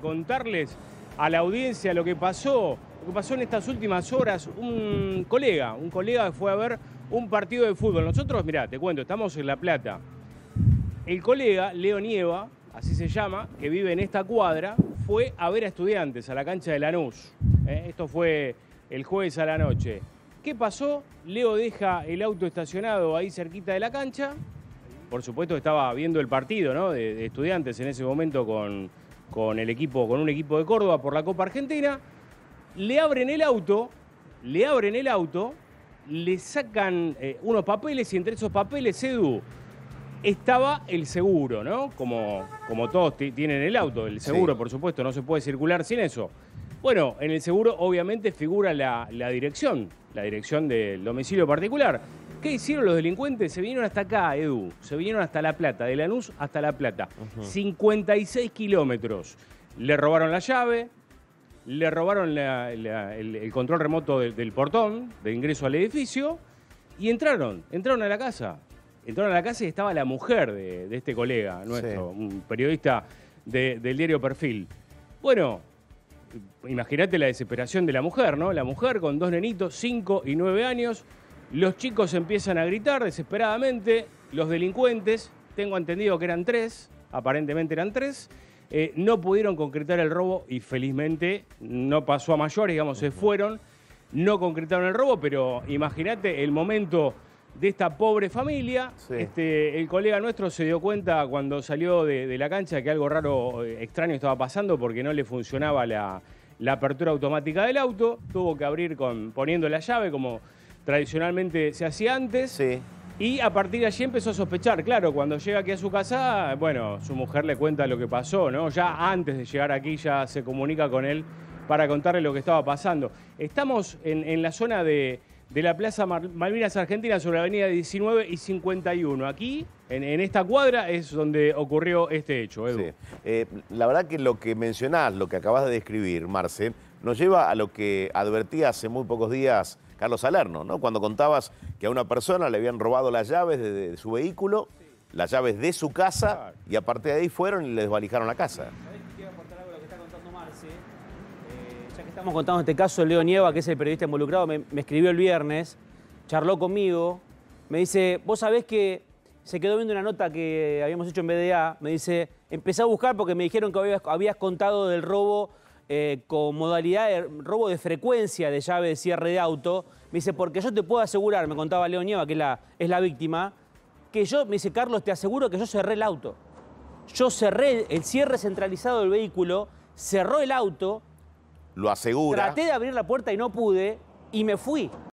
contarles a la audiencia lo que pasó, lo que pasó en estas últimas horas. Un colega, un colega fue a ver un partido de fútbol. Nosotros, mirá, te cuento, estamos en La Plata. El colega, Leo Nieva, así se llama, que vive en esta cuadra, fue a ver a estudiantes a la cancha de Lanús. ¿eh? Esto fue el jueves a la noche. ¿Qué pasó? Leo deja el auto estacionado ahí cerquita de la cancha. Por supuesto estaba viendo el partido ¿no? de estudiantes en ese momento con, con el equipo, con un equipo de Córdoba por la Copa Argentina, le abren el auto, le abren el auto, le sacan eh, unos papeles y entre esos papeles, Edu, estaba el seguro, ¿no? Como, como todos tienen el auto, el seguro, por supuesto, no se puede circular sin eso. Bueno, en el seguro obviamente figura la, dirección, la dirección del domicilio particular. ¿Qué hicieron los delincuentes? Se vinieron hasta acá, Edu. Se vinieron hasta La Plata, de Lanús hasta La Plata. 56 kilómetros. Le robaron la llave, le robaron el, control remoto del, portón de ingreso al edificio y entraron, entraron a la casa. Entraron a la casa y estaba la mujer de, este colega nuestro, un periodista del diario Perfil. Bueno, imagínate la desesperación de la mujer, ¿no? La mujer con dos nenitos, cinco y nueve años. Los chicos empiezan a gritar desesperadamente. Los delincuentes, tengo entendido que eran tres, aparentemente eran tres, eh, no pudieron concretar el robo y felizmente no pasó a mayores, digamos, se fueron. No concretaron el robo, pero imagínate el momento de esta pobre familia. Este, el colega nuestro se dio cuenta cuando salió de, la cancha que algo raro, eh, extraño estaba pasando porque no le funcionaba la, apertura automática del auto. Tuvo que abrir con, poniendo la llave como tradicionalmente se hacía antes. Y a partir de allí empezó a sospechar. Claro, cuando llega aquí a su casa, bueno, su mujer le cuenta lo que pasó, ¿no? Ya antes de llegar aquí ya se comunica con él para contarle lo que estaba pasando. Estamos en la zona de, de la Plaza Malvinas Argentina sobre la avenida 19 y 51. Aquí, en, esta cuadra, es donde ocurrió este hecho, Edu. Eh, la verdad que lo que mencionás, lo que acabas de describir, Marce, nos lleva a lo que advertía hace muy pocos días Carlos Salerno, ¿no? Cuando contabas que a una persona le habían robado las llaves de, su vehículo, las llaves de su casa, y a partir de ahí fueron y le desvalijaron la casa. ¿Sabés quiero aportar algo lo que está contando Marce? Eh, estamos contando este caso, Leo Nieva, que es el periodista involucrado, me, escribió el viernes, charló conmigo, me dice, vos sabés que se quedó viendo una nota que habíamos hecho en BDA, me dice, empecé a buscar porque me dijeron que habías, contado del robo eh, con modalidad de robo de frecuencia de llave de cierre de auto. Me dice, porque yo te puedo asegurar, me contaba Leo Nieva, que es la víctima, que yo, me dice, Carlos, te aseguro que yo cerré el auto. Yo cerré el cierre centralizado del vehículo, cerró el auto lo asegura. Traté de abrir la puerta y no pude y me fui.